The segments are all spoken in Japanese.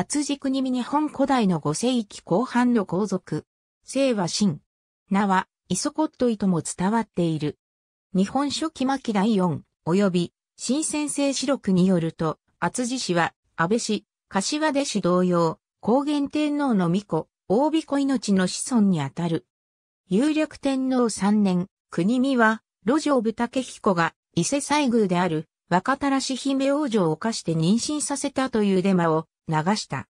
厚軸に見日本古代の五世紀後半の皇族。姓は秦。名は、イソコットイとも伝わっている。日本書紀末第四、及び、新先生史録によると、厚地氏は、安倍氏、柏出氏同様、高原天皇の御子、大巫子命の子孫にあたる。有力天皇三年、国見は、路上武武彦が、伊勢西宮である、若たらし姫王女を犯して妊娠させたというデマを、流した。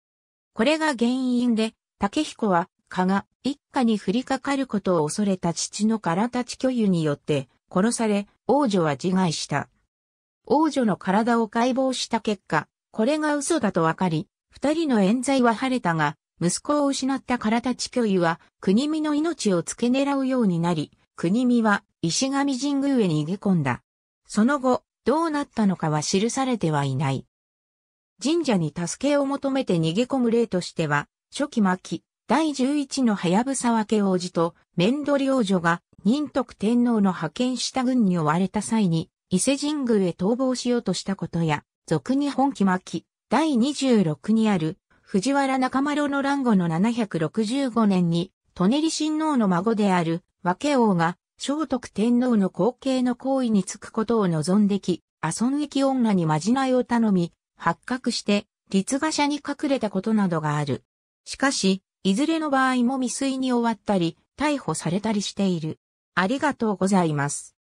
これが原因で、竹彦は、蚊が一家に降りかかることを恐れた父の唐立巨湯によって殺され、王女は自害した。王女の体を解剖した結果、これが嘘だとわかり、二人の冤罪は晴れたが、息子を失った唐立巨湯は、国見の命を付け狙うようになり、国見は石上神宮へ逃げ込んだ。その後、どうなったのかは記されてはいない。神社に助けを求めて逃げ込む例としては、初期末期、第11の早草分け王子と、面ン領王女が、仁徳天皇の派遣した軍に追われた際に、伊勢神宮へ逃亡しようとしたことや、俗に本期末期、第26にある、藤原中丸の乱後の765年に、舎人親王の孫である、和家王が、聖徳天皇の後継の行為につくことを望んでき、遊孫益女にまじないを頼み、発覚して、立画者に隠れたことなどがある。しかし、いずれの場合も未遂に終わったり、逮捕されたりしている。ありがとうございます。